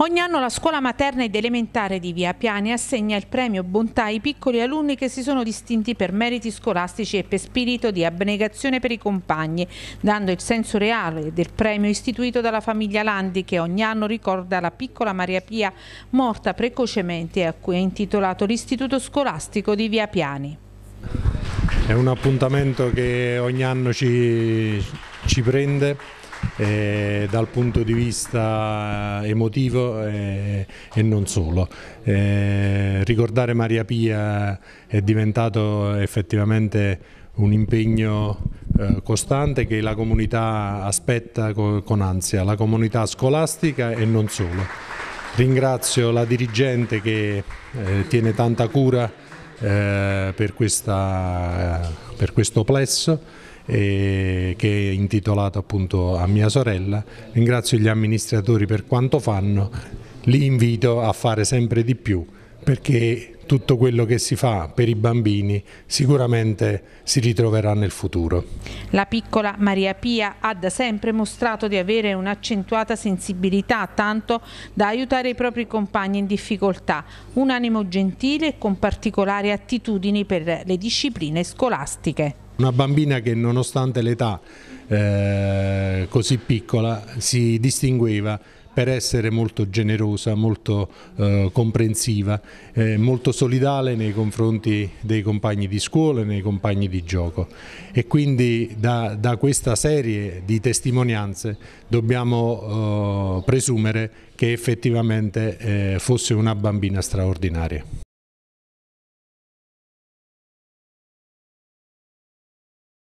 Ogni anno la scuola materna ed elementare di Via Piani assegna il premio Bontà ai piccoli alunni che si sono distinti per meriti scolastici e per spirito di abnegazione per i compagni, dando il senso reale del premio istituito dalla famiglia Landi che ogni anno ricorda la piccola Maria Pia morta precocemente e a cui è intitolato l'Istituto Scolastico di Via Piani. È un appuntamento che ogni anno ci, ci prende eh, dal punto di vista eh, emotivo e, eh, e non solo. Eh, ricordare Maria Pia è diventato effettivamente un impegno eh, costante che la comunità aspetta co con ansia, la comunità scolastica e non solo. Ringrazio la dirigente che eh, tiene tanta cura eh, per, questa, per, questo plesso eh, che è intitolato appunto a mia sorella. Ringrazio gli amministratori per quanto fanno, li invito a fare sempre di più perché tutto quello che si fa per i bambini sicuramente si ritroverà nel futuro. La piccola Maria Pia ha da sempre mostrato di avere un'accentuata sensibilità, tanto da aiutare i propri compagni in difficoltà, un animo gentile e con particolari attitudini per le discipline scolastiche una bambina che nonostante l'età eh, così piccola si distingueva per essere molto generosa, molto eh, comprensiva, eh, molto solidale nei confronti dei compagni di scuola e nei compagni di gioco. E quindi da, da questa serie di testimonianze dobbiamo eh, presumere che effettivamente eh, fosse una bambina straordinaria.